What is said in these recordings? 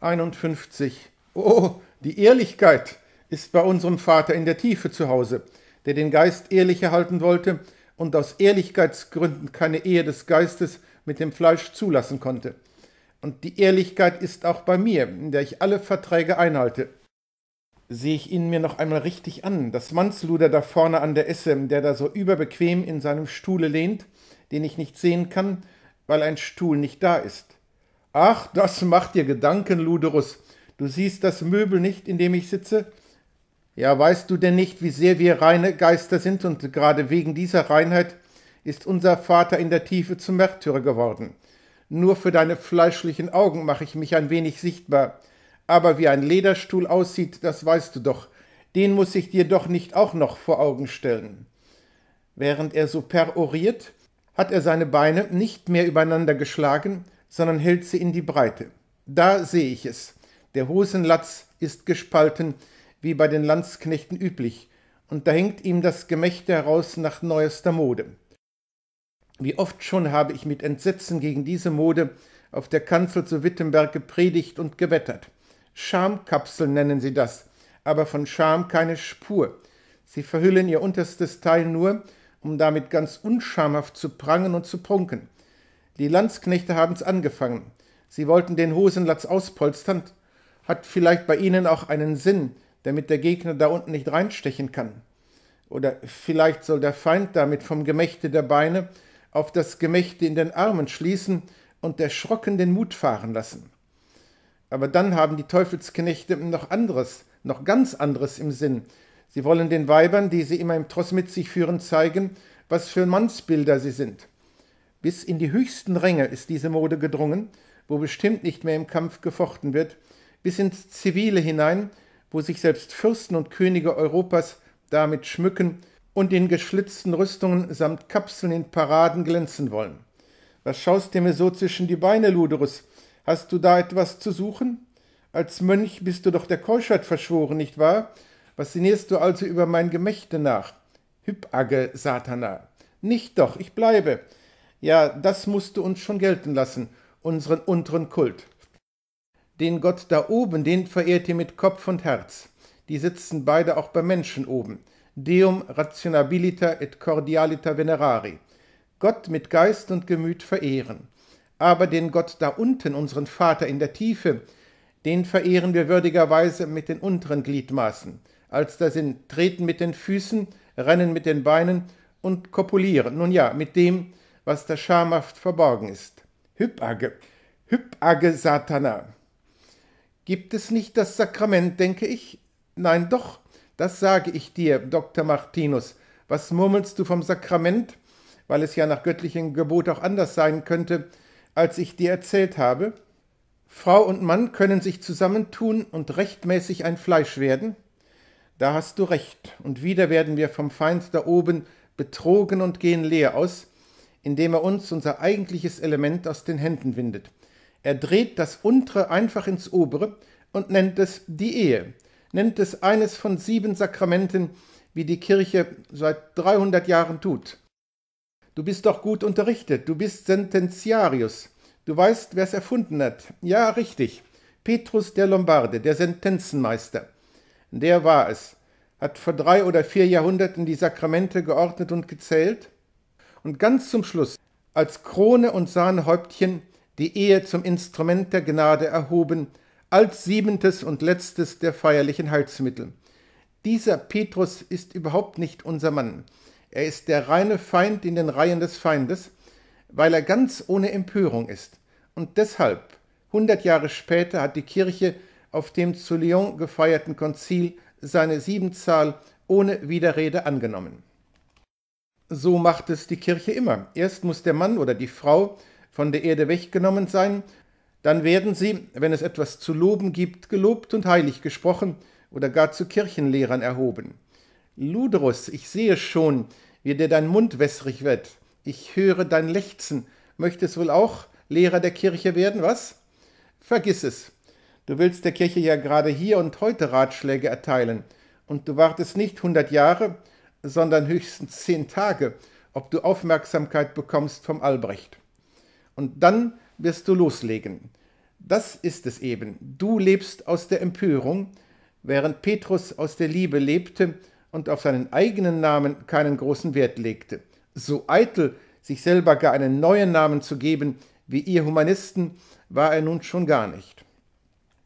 51. Oh, die Ehrlichkeit ist bei unserem Vater in der Tiefe zu Hause, der den Geist ehrlich erhalten wollte und aus Ehrlichkeitsgründen keine Ehe des Geistes mit dem Fleisch zulassen konnte. Und die Ehrlichkeit ist auch bei mir, in der ich alle Verträge einhalte. Sehe ich ihn mir noch einmal richtig an, das Mannsluder da vorne an der Esse, der da so überbequem in seinem Stuhle lehnt, den ich nicht sehen kann, weil ein Stuhl nicht da ist. Ach, das macht dir Gedanken, Luderus. Du siehst das Möbel nicht, in dem ich sitze? Ja, weißt du denn nicht, wie sehr wir reine Geister sind, und gerade wegen dieser Reinheit ist unser Vater in der Tiefe zum Märtyrer geworden. Nur für deine fleischlichen Augen mache ich mich ein wenig sichtbar. Aber wie ein Lederstuhl aussieht, das weißt du doch. Den muss ich dir doch nicht auch noch vor Augen stellen. Während er so peroriert, hat er seine Beine nicht mehr übereinander geschlagen, sondern hält sie in die Breite. Da sehe ich es. Der Hosenlatz ist gespalten, wie bei den Landsknechten üblich, und da hängt ihm das Gemächte heraus nach neuester Mode. Wie oft schon habe ich mit Entsetzen gegen diese Mode auf der Kanzel zu Wittenberg gepredigt und gewettert. Schamkapsel nennen sie das, aber von Scham keine Spur. Sie verhüllen ihr unterstes Teil nur, um damit ganz unschamhaft zu prangen und zu prunken. Die Landsknechte haben's angefangen. Sie wollten den Hosenlatz auspolstern. Hat vielleicht bei ihnen auch einen Sinn, damit der Gegner da unten nicht reinstechen kann. Oder vielleicht soll der Feind damit vom Gemächte der Beine auf das Gemächte in den Armen schließen und erschrocken den Mut fahren lassen. Aber dann haben die Teufelsknechte noch anderes, noch ganz anderes im Sinn. Sie wollen den Weibern, die sie immer im Tross mit sich führen, zeigen, was für Mannsbilder sie sind. Bis in die höchsten Ränge ist diese Mode gedrungen, wo bestimmt nicht mehr im Kampf gefochten wird, bis ins Zivile hinein, wo sich selbst Fürsten und Könige Europas damit schmücken und in geschlitzten Rüstungen samt Kapseln in Paraden glänzen wollen. Was schaust dir mir so zwischen die Beine, Luderus? Hast du da etwas zu suchen? Als Mönch bist du doch der Keuschheit verschworen, nicht wahr? Was sinnierst du also über mein Gemächte nach? Hypage, Satana! Nicht doch, ich bleibe. Ja, das musst du uns schon gelten lassen, unseren unteren Kult. Den Gott da oben, den verehrt ihr mit Kopf und Herz. Die sitzen beide auch bei Menschen oben. Deum rationabiliter et cordialita venerari. Gott mit Geist und Gemüt verehren. Aber den Gott da unten, unseren Vater in der Tiefe, den verehren wir würdigerweise mit den unteren Gliedmaßen, als da sind treten mit den Füßen, rennen mit den Beinen und kopulieren. Nun ja, mit dem, was da Schamhaft verborgen ist. Hypage, Hypage Satana. Gibt es nicht das Sakrament, denke ich? Nein, doch, das sage ich dir, Dr. Martinus. Was murmelst du vom Sakrament? Weil es ja nach göttlichem Gebot auch anders sein könnte, als ich dir erzählt habe. Frau und Mann können sich zusammentun und rechtmäßig ein Fleisch werden? Da hast du recht, und wieder werden wir vom Feind da oben betrogen und gehen leer aus, indem er uns unser eigentliches Element aus den Händen windet. Er dreht das untere einfach ins obere und nennt es die Ehe, nennt es eines von sieben Sakramenten, wie die Kirche seit 300 Jahren tut. Du bist doch gut unterrichtet, du bist Sententiarius, du weißt, wer es erfunden hat. Ja, richtig, Petrus der Lombarde, der Sentenzenmeister. Der war es, hat vor drei oder vier Jahrhunderten die Sakramente geordnet und gezählt, und ganz zum Schluss, als Krone und Sahnehäubtchen, die Ehe zum Instrument der Gnade erhoben, als siebentes und letztes der feierlichen Heilsmittel. Dieser Petrus ist überhaupt nicht unser Mann. Er ist der reine Feind in den Reihen des Feindes, weil er ganz ohne Empörung ist. Und deshalb, hundert Jahre später, hat die Kirche auf dem zu Lyon gefeierten Konzil seine Siebenzahl ohne Widerrede angenommen. So macht es die Kirche immer. Erst muss der Mann oder die Frau von der Erde weggenommen sein, dann werden sie, wenn es etwas zu loben gibt, gelobt und heilig gesprochen oder gar zu Kirchenlehrern erhoben. Ludrus, ich sehe schon, wie dir dein Mund wässrig wird. Ich höre dein Lechzen. Möchtest wohl auch Lehrer der Kirche werden, was? Vergiss es. Du willst der Kirche ja gerade hier und heute Ratschläge erteilen, und du wartest nicht hundert Jahre, sondern höchstens zehn Tage, ob du Aufmerksamkeit bekommst vom Albrecht. Und dann wirst du loslegen. Das ist es eben. Du lebst aus der Empörung, während Petrus aus der Liebe lebte und auf seinen eigenen Namen keinen großen Wert legte. So eitel, sich selber gar einen neuen Namen zu geben, wie ihr Humanisten, war er nun schon gar nicht.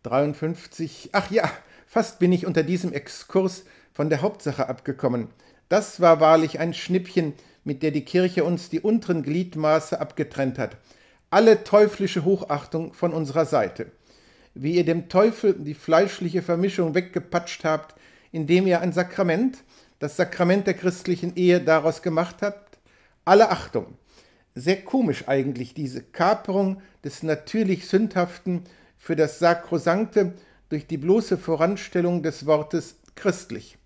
53. Ach ja, fast bin ich unter diesem Exkurs von der Hauptsache abgekommen. Das war wahrlich ein Schnippchen, mit der die Kirche uns die unteren Gliedmaße abgetrennt hat. Alle teuflische Hochachtung von unserer Seite. Wie ihr dem Teufel die fleischliche Vermischung weggepatscht habt, indem ihr ein Sakrament, das Sakrament der christlichen Ehe, daraus gemacht habt, alle Achtung. Sehr komisch eigentlich diese Kaperung des natürlich Sündhaften für das Sakrosankte durch die bloße Voranstellung des Wortes christlich.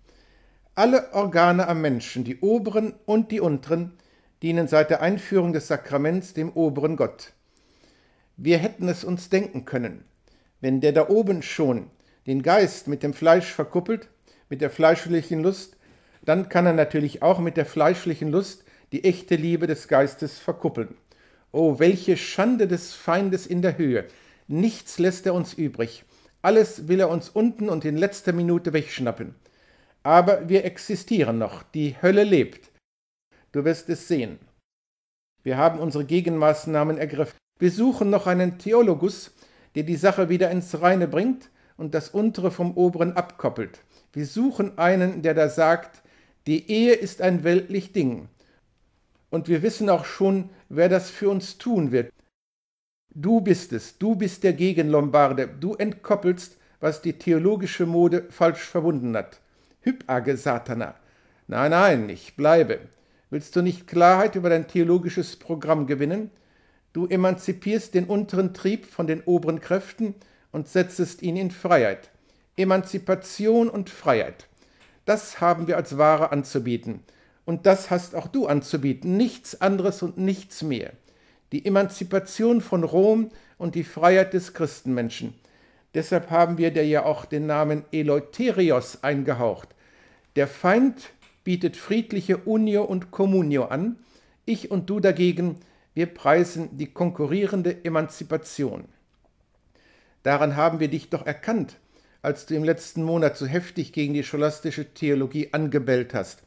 Alle Organe am Menschen, die oberen und die unteren, dienen seit der Einführung des Sakraments dem oberen Gott. Wir hätten es uns denken können, wenn der da oben schon den Geist mit dem Fleisch verkuppelt, mit der fleischlichen Lust, dann kann er natürlich auch mit der fleischlichen Lust die echte Liebe des Geistes verkuppeln. Oh, welche Schande des Feindes in der Höhe! Nichts lässt er uns übrig. Alles will er uns unten und in letzter Minute wegschnappen. Aber wir existieren noch, die Hölle lebt. Du wirst es sehen. Wir haben unsere Gegenmaßnahmen ergriffen. Wir suchen noch einen Theologus, der die Sache wieder ins Reine bringt und das untere vom oberen abkoppelt. Wir suchen einen, der da sagt, die Ehe ist ein weltlich Ding. Und wir wissen auch schon, wer das für uns tun wird. Du bist es, du bist der Gegenlombarde, du entkoppelst, was die theologische Mode falsch verbunden hat. Hypage Satana. Nein, nein, ich bleibe. Willst du nicht Klarheit über dein theologisches Programm gewinnen? Du emanzipierst den unteren Trieb von den oberen Kräften und setzest ihn in Freiheit. Emanzipation und Freiheit. Das haben wir als Ware anzubieten. Und das hast auch du anzubieten, nichts anderes und nichts mehr. Die Emanzipation von Rom und die Freiheit des Christenmenschen. Deshalb haben wir dir ja auch den Namen Eleutherios eingehaucht, der Feind bietet friedliche Unio und Communio an, ich und du dagegen, wir preisen die konkurrierende Emanzipation. Daran haben wir dich doch erkannt, als du im letzten Monat so heftig gegen die scholastische Theologie angebellt hast.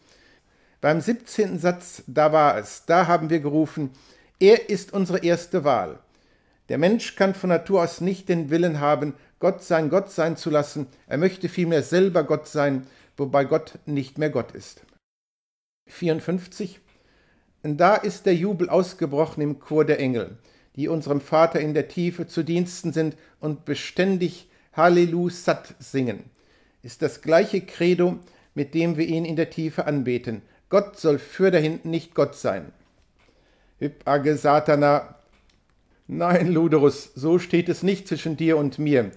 Beim 17. Satz, da war es, da haben wir gerufen, er ist unsere erste Wahl. Der Mensch kann von Natur aus nicht den Willen haben, Gott sein Gott sein zu lassen, er möchte vielmehr selber Gott sein, wobei Gott nicht mehr Gott ist. 54. Da ist der Jubel ausgebrochen im Chor der Engel, die unserem Vater in der Tiefe zu Diensten sind und beständig Hallelu Sat singen. Ist das gleiche Credo, mit dem wir ihn in der Tiefe anbeten. Gott soll für fürderhin nicht Gott sein. Hypage Satana. Nein, Luderus, so steht es nicht zwischen dir und mir.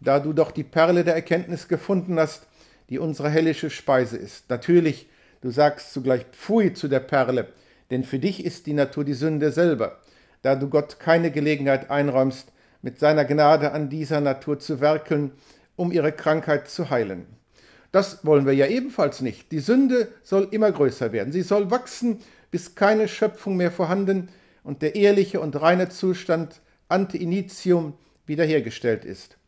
Da du doch die Perle der Erkenntnis gefunden hast, die unsere hellische Speise ist. Natürlich, du sagst zugleich Pfui zu der Perle, denn für dich ist die Natur die Sünde selber, da du Gott keine Gelegenheit einräumst, mit seiner Gnade an dieser Natur zu werkeln, um ihre Krankheit zu heilen. Das wollen wir ja ebenfalls nicht. Die Sünde soll immer größer werden. Sie soll wachsen, bis keine Schöpfung mehr vorhanden und der ehrliche und reine Zustand ante initium wiederhergestellt ist.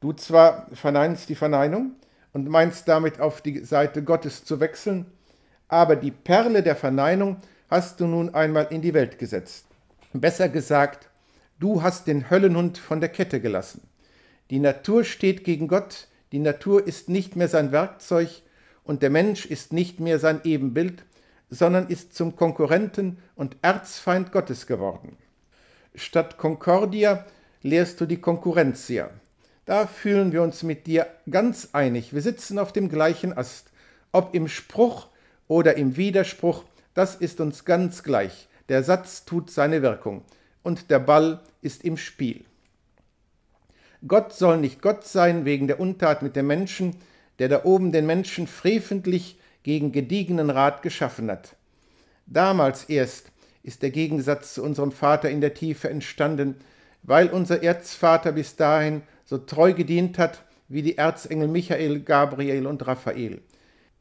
Du zwar verneinst die Verneinung, und meinst damit auf die Seite Gottes zu wechseln, aber die Perle der Verneinung hast du nun einmal in die Welt gesetzt. Besser gesagt, du hast den Höllenhund von der Kette gelassen. Die Natur steht gegen Gott, die Natur ist nicht mehr sein Werkzeug und der Mensch ist nicht mehr sein Ebenbild, sondern ist zum Konkurrenten und Erzfeind Gottes geworden. Statt Concordia lehrst du die Konkurrentia, da fühlen wir uns mit dir ganz einig. Wir sitzen auf dem gleichen Ast. Ob im Spruch oder im Widerspruch, das ist uns ganz gleich. Der Satz tut seine Wirkung und der Ball ist im Spiel. Gott soll nicht Gott sein wegen der Untat mit dem Menschen, der da oben den Menschen freventlich gegen gediegenen Rat geschaffen hat. Damals erst ist der Gegensatz zu unserem Vater in der Tiefe entstanden, weil unser Erzvater bis dahin so treu gedient hat wie die Erzengel Michael, Gabriel und Raphael.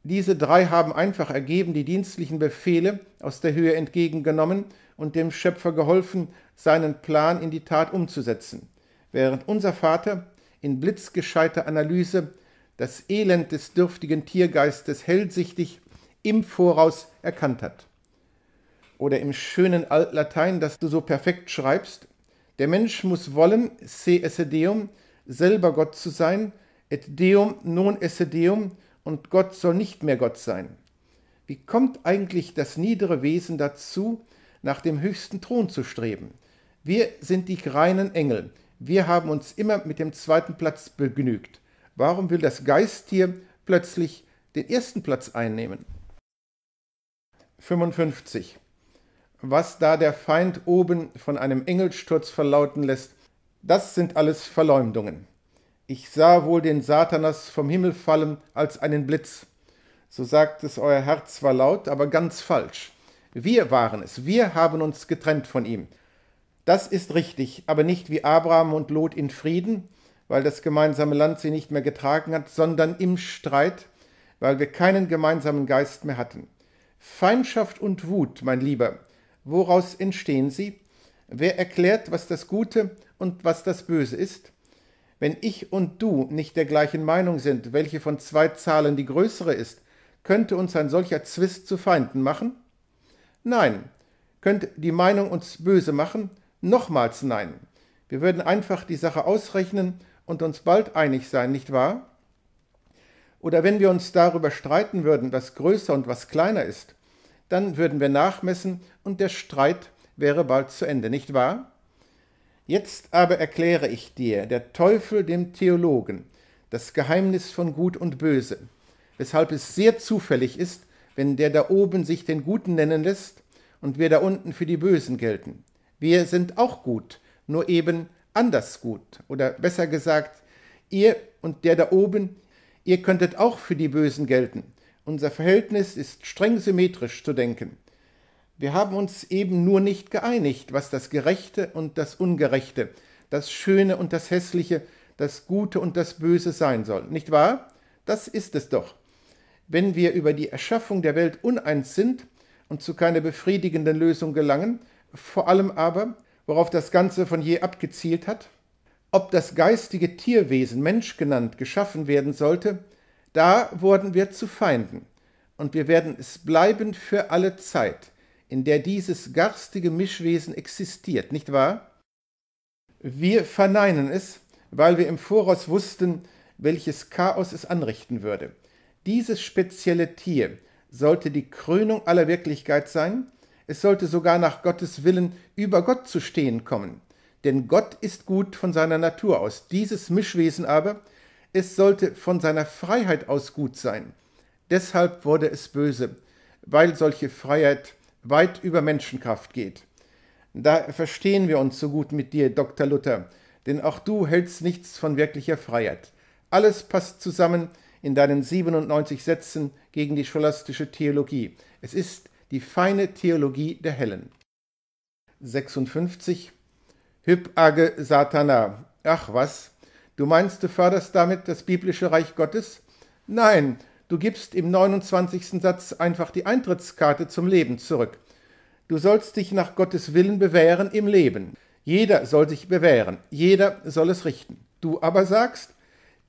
Diese drei haben einfach ergeben die dienstlichen Befehle aus der Höhe entgegengenommen und dem Schöpfer geholfen, seinen Plan in die Tat umzusetzen, während unser Vater in blitzgescheiter Analyse das Elend des dürftigen Tiergeistes hellsichtig im Voraus erkannt hat. Oder im schönen Altlatein, das du so perfekt schreibst, der Mensch muss wollen, se esse deum, selber Gott zu sein, et deum non esse deum, und Gott soll nicht mehr Gott sein. Wie kommt eigentlich das niedere Wesen dazu, nach dem höchsten Thron zu streben? Wir sind die reinen Engel. Wir haben uns immer mit dem zweiten Platz begnügt. Warum will das Geisttier plötzlich den ersten Platz einnehmen? 55. Was da der Feind oben von einem Engelsturz verlauten lässt, das sind alles Verleumdungen. Ich sah wohl den Satanas vom Himmel fallen als einen Blitz. So sagt es euer Herz zwar laut, aber ganz falsch. Wir waren es, wir haben uns getrennt von ihm. Das ist richtig, aber nicht wie Abraham und Lot in Frieden, weil das gemeinsame Land sie nicht mehr getragen hat, sondern im Streit, weil wir keinen gemeinsamen Geist mehr hatten. Feindschaft und Wut, mein Lieber, woraus entstehen sie? Wer erklärt, was das Gute ist? und was das Böse ist? Wenn ich und du nicht der gleichen Meinung sind, welche von zwei Zahlen die größere ist, könnte uns ein solcher Zwist zu Feinden machen? Nein. Könnte die Meinung uns böse machen? Nochmals nein. Wir würden einfach die Sache ausrechnen und uns bald einig sein, nicht wahr? Oder wenn wir uns darüber streiten würden, was größer und was kleiner ist, dann würden wir nachmessen und der Streit wäre bald zu Ende, nicht wahr? Jetzt aber erkläre ich dir, der Teufel dem Theologen, das Geheimnis von Gut und Böse, weshalb es sehr zufällig ist, wenn der da oben sich den Guten nennen lässt und wir da unten für die Bösen gelten. Wir sind auch gut, nur eben anders gut. Oder besser gesagt, ihr und der da oben, ihr könntet auch für die Bösen gelten. Unser Verhältnis ist streng symmetrisch zu denken. Wir haben uns eben nur nicht geeinigt, was das Gerechte und das Ungerechte, das Schöne und das Hässliche, das Gute und das Böse sein soll. Nicht wahr? Das ist es doch. Wenn wir über die Erschaffung der Welt uneins sind und zu keiner befriedigenden Lösung gelangen, vor allem aber, worauf das Ganze von je abgezielt hat, ob das geistige Tierwesen, Mensch genannt, geschaffen werden sollte, da wurden wir zu Feinden, und wir werden es bleiben für alle Zeit in der dieses garstige Mischwesen existiert, nicht wahr? Wir verneinen es, weil wir im Voraus wussten, welches Chaos es anrichten würde. Dieses spezielle Tier sollte die Krönung aller Wirklichkeit sein, es sollte sogar nach Gottes Willen über Gott zu stehen kommen, denn Gott ist gut von seiner Natur aus, dieses Mischwesen aber, es sollte von seiner Freiheit aus gut sein. Deshalb wurde es böse, weil solche Freiheit weit über Menschenkraft geht. Da verstehen wir uns so gut mit dir, Dr. Luther, denn auch du hältst nichts von wirklicher Freiheit. Alles passt zusammen in deinen 97 Sätzen gegen die scholastische Theologie. Es ist die feine Theologie der Hellen. 56 Hyp age Satana. Ach was, du meinst, du förderst damit das biblische Reich Gottes? Nein, Du gibst im 29. Satz einfach die Eintrittskarte zum Leben zurück. Du sollst dich nach Gottes Willen bewähren im Leben. Jeder soll sich bewähren, jeder soll es richten. Du aber sagst,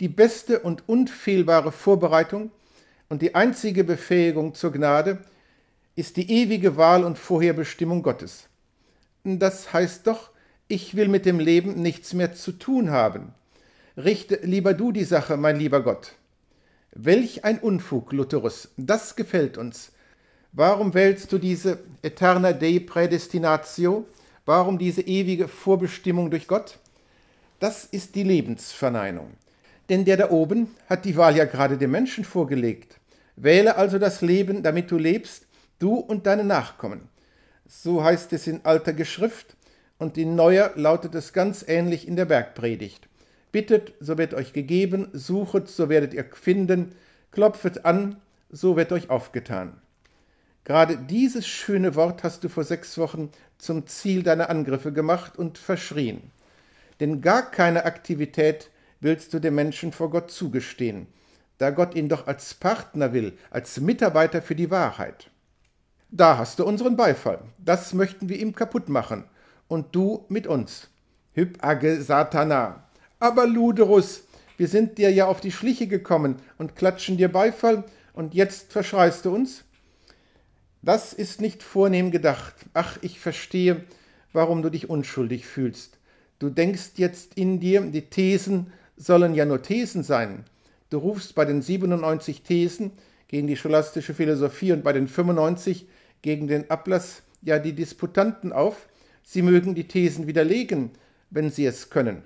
die beste und unfehlbare Vorbereitung und die einzige Befähigung zur Gnade ist die ewige Wahl und Vorherbestimmung Gottes. Das heißt doch, ich will mit dem Leben nichts mehr zu tun haben. Richte lieber du die Sache, mein lieber Gott. Welch ein Unfug, Lutherus, das gefällt uns. Warum wählst du diese Eterna Dei Prädestinatio? Warum diese ewige Vorbestimmung durch Gott? Das ist die Lebensverneinung. Denn der da oben hat die Wahl ja gerade dem Menschen vorgelegt. Wähle also das Leben, damit du lebst, du und deine Nachkommen. So heißt es in alter Geschrift und in neuer lautet es ganz ähnlich in der Bergpredigt. Bittet, so wird euch gegeben, suchet, so werdet ihr finden, klopfet an, so wird euch aufgetan. Gerade dieses schöne Wort hast du vor sechs Wochen zum Ziel deiner Angriffe gemacht und verschrien. Denn gar keine Aktivität willst du dem Menschen vor Gott zugestehen, da Gott ihn doch als Partner will, als Mitarbeiter für die Wahrheit. Da hast du unseren Beifall. Das möchten wir ihm kaputt machen. Und du mit uns. Hyp age Satana. Aber Luderus, wir sind dir ja auf die Schliche gekommen und klatschen dir Beifall, und jetzt verschreist du uns? Das ist nicht vornehm gedacht. Ach, ich verstehe, warum du dich unschuldig fühlst. Du denkst jetzt in dir, die Thesen sollen ja nur Thesen sein. Du rufst bei den 97 Thesen gegen die scholastische Philosophie und bei den 95 gegen den Ablass ja die Disputanten auf, sie mögen die Thesen widerlegen, wenn sie es können.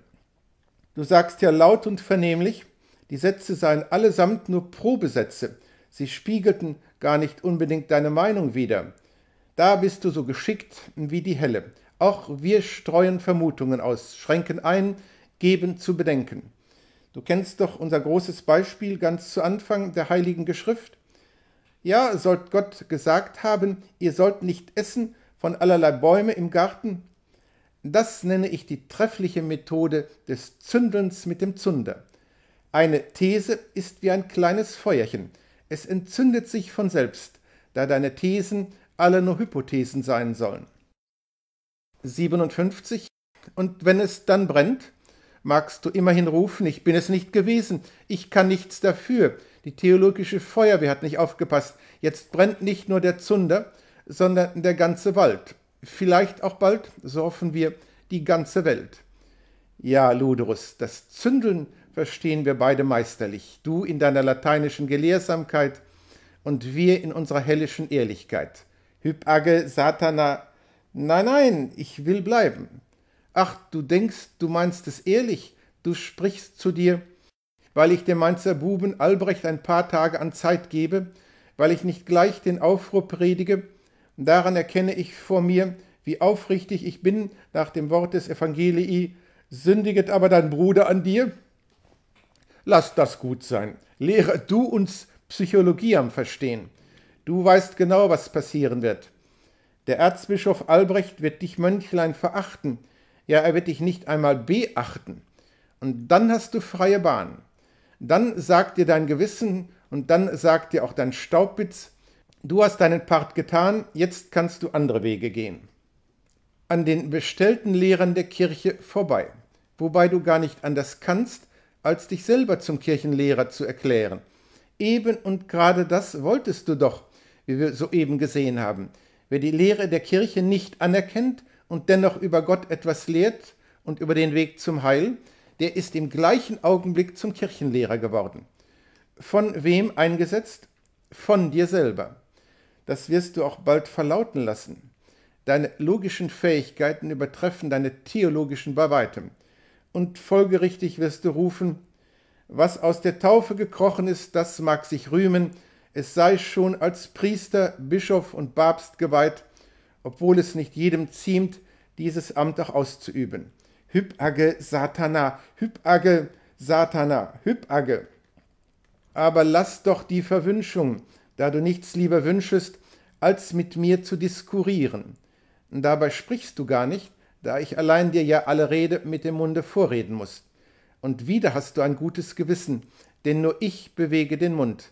Du sagst ja laut und vernehmlich, die Sätze seien allesamt nur Probesätze, sie spiegelten gar nicht unbedingt deine Meinung wider. Da bist du so geschickt wie die Helle. Auch wir streuen Vermutungen aus, schränken ein, geben zu bedenken. Du kennst doch unser großes Beispiel ganz zu Anfang der Heiligen Geschrift. Ja, sollt Gott gesagt haben, ihr sollt nicht essen von allerlei Bäume im Garten, das nenne ich die treffliche Methode des Zündelns mit dem Zunder. Eine These ist wie ein kleines Feuerchen. Es entzündet sich von selbst, da deine Thesen alle nur Hypothesen sein sollen. 57. Und wenn es dann brennt, magst du immerhin rufen, ich bin es nicht gewesen, ich kann nichts dafür, die theologische Feuerwehr hat nicht aufgepasst, jetzt brennt nicht nur der Zunder, sondern der ganze Wald vielleicht auch bald, so hoffen wir, die ganze Welt. Ja, Ludorus, das Zündeln verstehen wir beide meisterlich, du in deiner lateinischen Gelehrsamkeit und wir in unserer hellischen Ehrlichkeit. Hypage satana, nein, nein, ich will bleiben. Ach, du denkst, du meinst es ehrlich, du sprichst zu dir, weil ich dem Mainzer Buben Albrecht ein paar Tage an Zeit gebe, weil ich nicht gleich den Aufruhr predige, Daran erkenne ich vor mir, wie aufrichtig ich bin nach dem Wort des Evangelii. Sündiget aber dein Bruder an dir? Lass das gut sein. Lehre du uns Psychologie am verstehen. Du weißt genau, was passieren wird. Der Erzbischof Albrecht wird dich Mönchlein verachten. Ja, er wird dich nicht einmal beachten. Und dann hast du freie Bahn. Dann sagt dir dein Gewissen und dann sagt dir auch dein Staubwitz, Du hast deinen Part getan, jetzt kannst du andere Wege gehen. An den bestellten Lehrern der Kirche vorbei, wobei du gar nicht anders kannst, als dich selber zum Kirchenlehrer zu erklären. Eben und gerade das wolltest du doch, wie wir soeben gesehen haben. Wer die Lehre der Kirche nicht anerkennt und dennoch über Gott etwas lehrt und über den Weg zum Heil, der ist im gleichen Augenblick zum Kirchenlehrer geworden. Von wem eingesetzt? Von dir selber das wirst du auch bald verlauten lassen. Deine logischen Fähigkeiten übertreffen deine theologischen bei weitem. Und folgerichtig wirst du rufen, was aus der Taufe gekrochen ist, das mag sich rühmen, es sei schon als Priester, Bischof und Papst geweiht, obwohl es nicht jedem ziemt, dieses Amt auch auszuüben. Hypage Satana, Hypage Satana, Hypage. Aber lass doch die Verwünschung, da du nichts lieber wünschest, als mit mir zu diskurieren. Dabei sprichst du gar nicht, da ich allein dir ja alle Rede mit dem Munde vorreden muß. Und wieder hast du ein gutes Gewissen, denn nur ich bewege den Mund.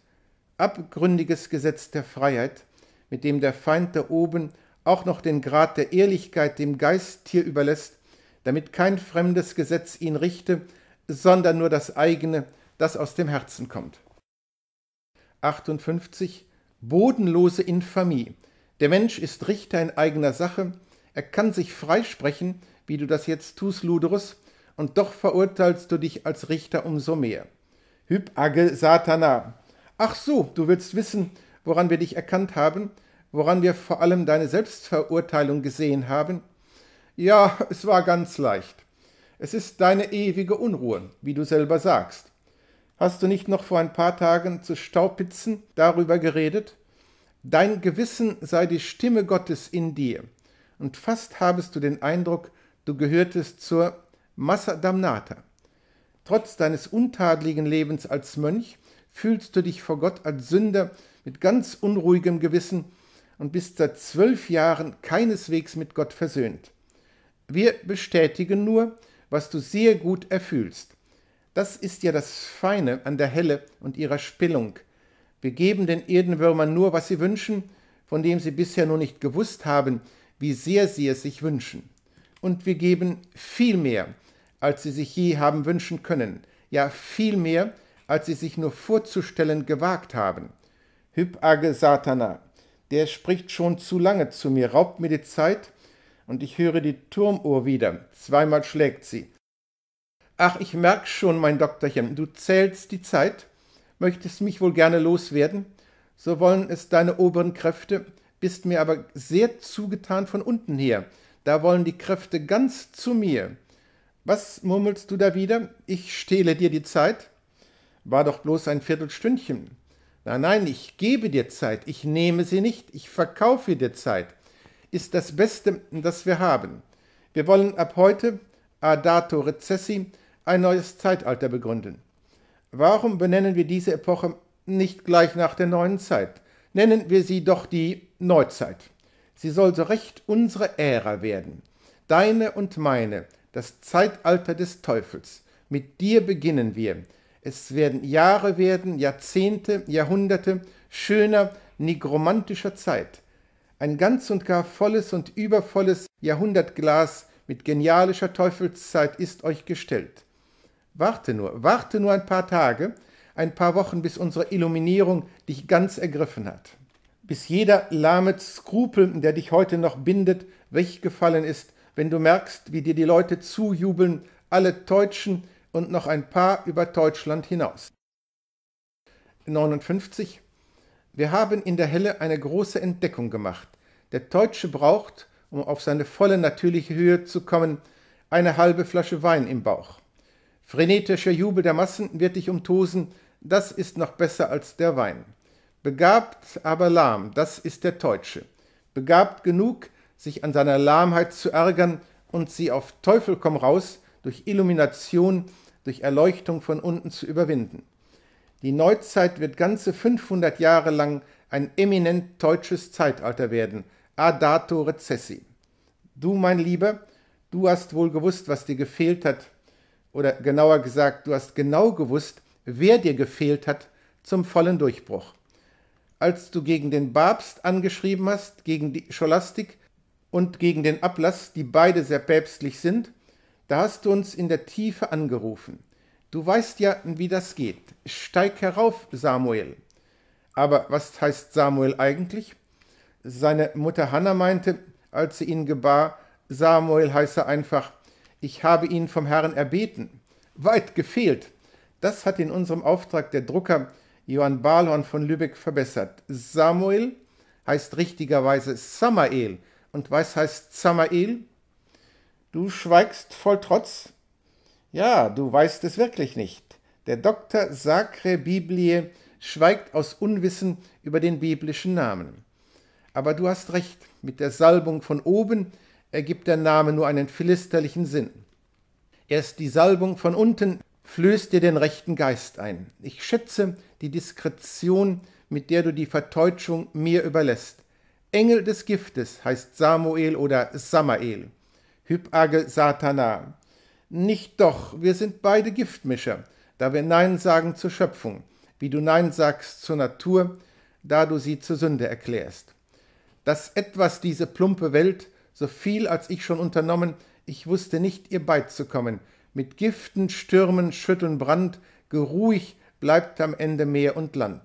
Abgründiges Gesetz der Freiheit, mit dem der Feind da oben auch noch den Grad der Ehrlichkeit dem Geist hier überlässt, damit kein fremdes Gesetz ihn richte, sondern nur das eigene, das aus dem Herzen kommt. 58 Bodenlose Infamie. Der Mensch ist Richter in eigener Sache, er kann sich freisprechen, wie du das jetzt tust, Luderus, und doch verurteilst du dich als Richter umso mehr. Hyb age Satana. Ach so, du willst wissen, woran wir dich erkannt haben, woran wir vor allem deine Selbstverurteilung gesehen haben? Ja, es war ganz leicht. Es ist deine ewige Unruhe, wie du selber sagst. Hast du nicht noch vor ein paar Tagen zu Staupitzen darüber geredet? Dein Gewissen sei die Stimme Gottes in dir, und fast habest du den Eindruck, du gehörtest zur Massa Damnata. Trotz deines untadeligen Lebens als Mönch fühlst du dich vor Gott als Sünder mit ganz unruhigem Gewissen und bist seit zwölf Jahren keineswegs mit Gott versöhnt. Wir bestätigen nur, was du sehr gut erfühlst. Das ist ja das Feine an der Helle und ihrer Spillung. Wir geben den Erdenwürmern nur, was sie wünschen, von dem sie bisher nur nicht gewusst haben, wie sehr sie es sich wünschen. Und wir geben viel mehr, als sie sich je haben wünschen können, ja viel mehr, als sie sich nur vorzustellen gewagt haben. Hypage Satana, der spricht schon zu lange zu mir, raubt mir die Zeit, und ich höre die Turmuhr wieder, zweimal schlägt sie, Ach, ich merk schon, mein Doktorchen, du zählst die Zeit, möchtest mich wohl gerne loswerden, so wollen es deine oberen Kräfte, bist mir aber sehr zugetan von unten her, da wollen die Kräfte ganz zu mir. Was murmelst du da wieder? Ich stehle dir die Zeit? War doch bloß ein Viertelstündchen. Nein, nein, ich gebe dir Zeit, ich nehme sie nicht, ich verkaufe dir Zeit. Ist das Beste, das wir haben. Wir wollen ab heute, adato recessi, ein neues Zeitalter begründen. Warum benennen wir diese Epoche nicht gleich nach der neuen Zeit? Nennen wir sie doch die Neuzeit. Sie soll so recht unsere Ära werden. Deine und meine, das Zeitalter des Teufels. Mit dir beginnen wir. Es werden Jahre werden, Jahrzehnte, Jahrhunderte schöner, nigromantischer Zeit. Ein ganz und gar volles und übervolles Jahrhundertglas mit genialischer Teufelszeit ist euch gestellt. Warte nur, warte nur ein paar Tage, ein paar Wochen, bis unsere Illuminierung dich ganz ergriffen hat. Bis jeder lahme Skrupel, der dich heute noch bindet, weggefallen ist, wenn du merkst, wie dir die Leute zujubeln, alle Deutschen und noch ein paar über Deutschland hinaus. 59. Wir haben in der Helle eine große Entdeckung gemacht. Der Deutsche braucht, um auf seine volle natürliche Höhe zu kommen, eine halbe Flasche Wein im Bauch. Frenetischer Jubel der Massen wird dich umtosen, das ist noch besser als der Wein. Begabt, aber lahm, das ist der Teutsche. Begabt genug, sich an seiner Lahmheit zu ärgern und sie auf Teufel komm raus durch Illumination, durch Erleuchtung von unten zu überwinden. Die Neuzeit wird ganze 500 Jahre lang ein eminent deutsches Zeitalter werden, adato recessi. Du, mein Lieber, du hast wohl gewusst, was dir gefehlt hat oder genauer gesagt, du hast genau gewusst, wer dir gefehlt hat zum vollen Durchbruch. Als du gegen den Papst angeschrieben hast, gegen die Scholastik und gegen den Ablass, die beide sehr päpstlich sind, da hast du uns in der Tiefe angerufen. Du weißt ja, wie das geht. Steig herauf, Samuel. Aber was heißt Samuel eigentlich? Seine Mutter Hannah meinte, als sie ihn gebar, Samuel heiße einfach ich habe ihn vom Herrn erbeten. Weit gefehlt. Das hat in unserem Auftrag der Drucker Johann Barlhorn von Lübeck verbessert. Samuel heißt richtigerweise Samael. Und was heißt Samael? Du schweigst voll Trotz? Ja, du weißt es wirklich nicht. Der Doktor Sacre Biblie schweigt aus Unwissen über den biblischen Namen. Aber du hast recht, mit der Salbung von oben ergibt der Name nur einen philisterlichen Sinn. Erst die Salbung von unten flößt dir den rechten Geist ein. Ich schätze die Diskretion, mit der du die Verteutschung mir überlässt. Engel des Giftes heißt Samuel oder Samael. Hypage Satana. Nicht doch, wir sind beide Giftmischer, da wir Nein sagen zur Schöpfung, wie du Nein sagst zur Natur, da du sie zur Sünde erklärst. Dass etwas diese plumpe Welt so viel als ich schon unternommen, ich wusste nicht, ihr beizukommen. Mit Giften, Stürmen, Schütteln, Brand, geruhig bleibt am Ende Meer und Land.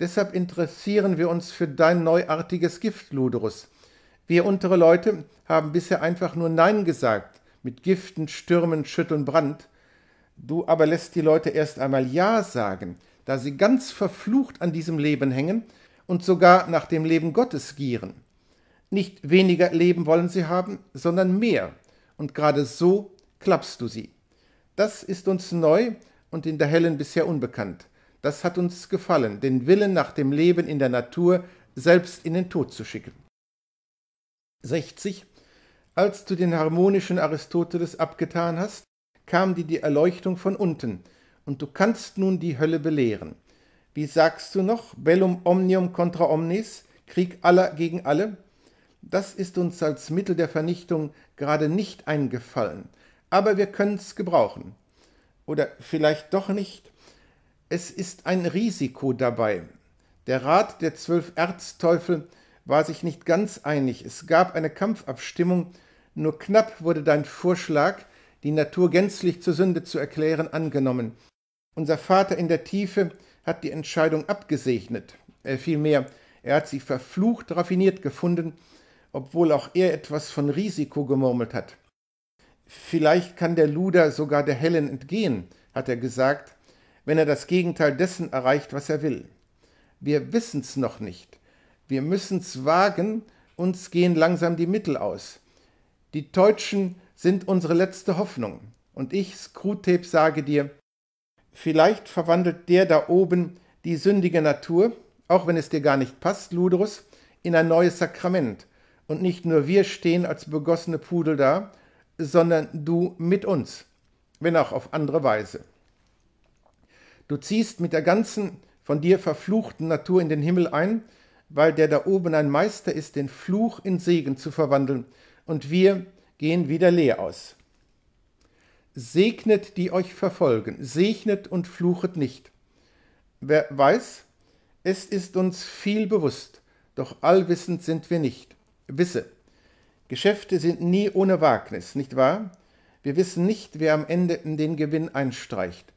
Deshalb interessieren wir uns für dein neuartiges Gift, Luderus. Wir untere Leute haben bisher einfach nur Nein gesagt, mit Giften, Stürmen, Schütteln, Brand. Du aber lässt die Leute erst einmal Ja sagen, da sie ganz verflucht an diesem Leben hängen und sogar nach dem Leben Gottes gieren. Nicht weniger Leben wollen sie haben, sondern mehr. Und gerade so klappst du sie. Das ist uns neu und in der Hellen bisher unbekannt. Das hat uns gefallen, den Willen nach dem Leben in der Natur selbst in den Tod zu schicken. 60. Als du den harmonischen Aristoteles abgetan hast, kam dir die Erleuchtung von unten, und du kannst nun die Hölle belehren. Wie sagst du noch, bellum omnium contra omnes, Krieg aller gegen alle? Das ist uns als Mittel der Vernichtung gerade nicht eingefallen, aber wir können's gebrauchen. Oder vielleicht doch nicht. Es ist ein Risiko dabei. Der Rat der zwölf Erzteufel war sich nicht ganz einig. Es gab eine Kampfabstimmung, nur knapp wurde dein Vorschlag, die Natur gänzlich zur Sünde zu erklären, angenommen. Unser Vater in der Tiefe hat die Entscheidung abgesegnet. Äh, vielmehr, er hat sie verflucht raffiniert gefunden obwohl auch er etwas von Risiko gemurmelt hat. Vielleicht kann der Luder sogar der Hellen entgehen, hat er gesagt, wenn er das Gegenteil dessen erreicht, was er will. Wir wissen's noch nicht. Wir müssen's wagen, uns gehen langsam die Mittel aus. Die Deutschen sind unsere letzte Hoffnung. Und ich, Screwtape, sage dir, vielleicht verwandelt der da oben die sündige Natur, auch wenn es dir gar nicht passt, Ludrus, in ein neues Sakrament, und nicht nur wir stehen als begossene Pudel da, sondern du mit uns, wenn auch auf andere Weise. Du ziehst mit der ganzen von dir verfluchten Natur in den Himmel ein, weil der da oben ein Meister ist, den Fluch in Segen zu verwandeln, und wir gehen wieder leer aus. Segnet, die euch verfolgen, segnet und fluchet nicht. Wer weiß, es ist uns viel bewusst, doch allwissend sind wir nicht. Wisse, Geschäfte sind nie ohne Wagnis, nicht wahr? Wir wissen nicht, wer am Ende den Gewinn einstreicht.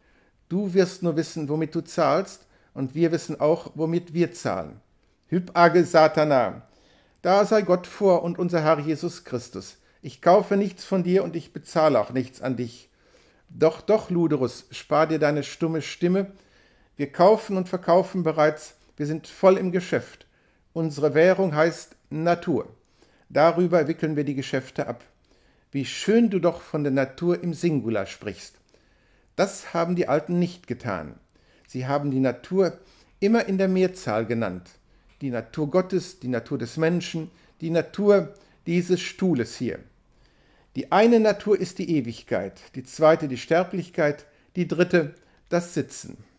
Du wirst nur wissen, womit du zahlst, und wir wissen auch, womit wir zahlen. Hypage Satana! Da sei Gott vor und unser Herr Jesus Christus. Ich kaufe nichts von dir und ich bezahle auch nichts an dich. Doch, doch, Luderus, spar dir deine stumme Stimme. Wir kaufen und verkaufen bereits, wir sind voll im Geschäft. Unsere Währung heißt Natur. Darüber wickeln wir die Geschäfte ab. Wie schön du doch von der Natur im Singular sprichst. Das haben die Alten nicht getan. Sie haben die Natur immer in der Mehrzahl genannt. Die Natur Gottes, die Natur des Menschen, die Natur dieses Stuhles hier. Die eine Natur ist die Ewigkeit, die zweite die Sterblichkeit, die dritte das Sitzen.